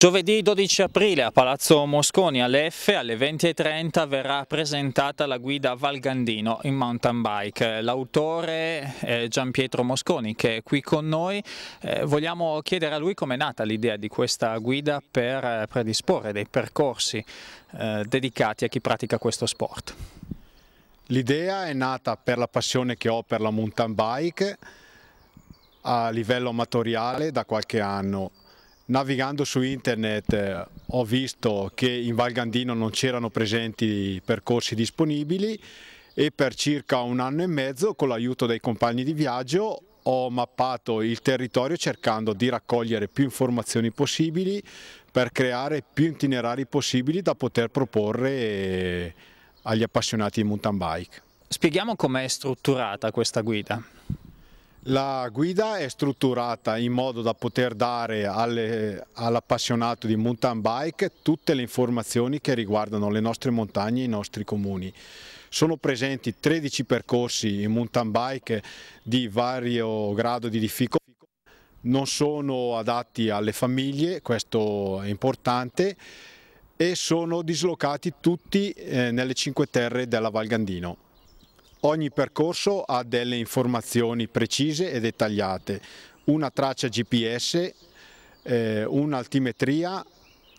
Giovedì 12 aprile a Palazzo Mosconi all'F alle 20.30 verrà presentata la guida Val Gandino in mountain bike. L'autore è Gian Pietro Mosconi che è qui con noi. Eh, vogliamo chiedere a lui come è nata l'idea di questa guida per eh, predisporre dei percorsi eh, dedicati a chi pratica questo sport. L'idea è nata per la passione che ho per la mountain bike a livello amatoriale da qualche anno Navigando su internet eh, ho visto che in Val Gandino non c'erano presenti percorsi disponibili e per circa un anno e mezzo con l'aiuto dei compagni di viaggio ho mappato il territorio cercando di raccogliere più informazioni possibili per creare più itinerari possibili da poter proporre eh, agli appassionati di mountain bike. Spieghiamo com'è strutturata questa guida. La guida è strutturata in modo da poter dare all'appassionato di mountain bike tutte le informazioni che riguardano le nostre montagne e i nostri comuni. Sono presenti 13 percorsi in mountain bike di vario grado di difficoltà non sono adatti alle famiglie, questo è importante, e sono dislocati tutti eh, nelle cinque terre della Valgandino. Ogni percorso ha delle informazioni precise e dettagliate, una traccia GPS, eh, un'altimetria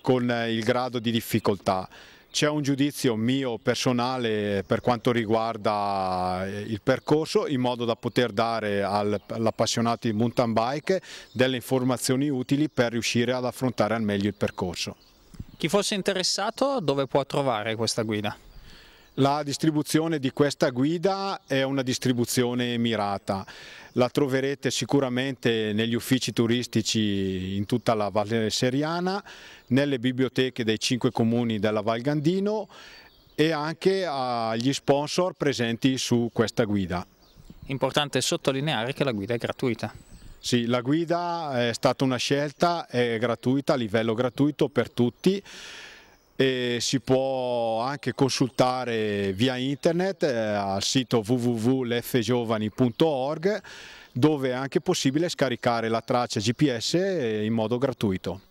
con eh, il grado di difficoltà. C'è un giudizio mio personale per quanto riguarda eh, il percorso in modo da poter dare all'appassionato di mountain bike delle informazioni utili per riuscire ad affrontare al meglio il percorso. Chi fosse interessato dove può trovare questa guida? La distribuzione di questa guida è una distribuzione mirata, la troverete sicuramente negli uffici turistici in tutta la Valle Seriana, nelle biblioteche dei cinque comuni della Val Gandino e anche agli sponsor presenti su questa guida. Importante sottolineare che la guida è gratuita. Sì, la guida è stata una scelta, è gratuita, a livello gratuito per tutti e si può anche consultare via internet eh, al sito www.lfgiovani.org dove è anche possibile scaricare la traccia GPS in modo gratuito.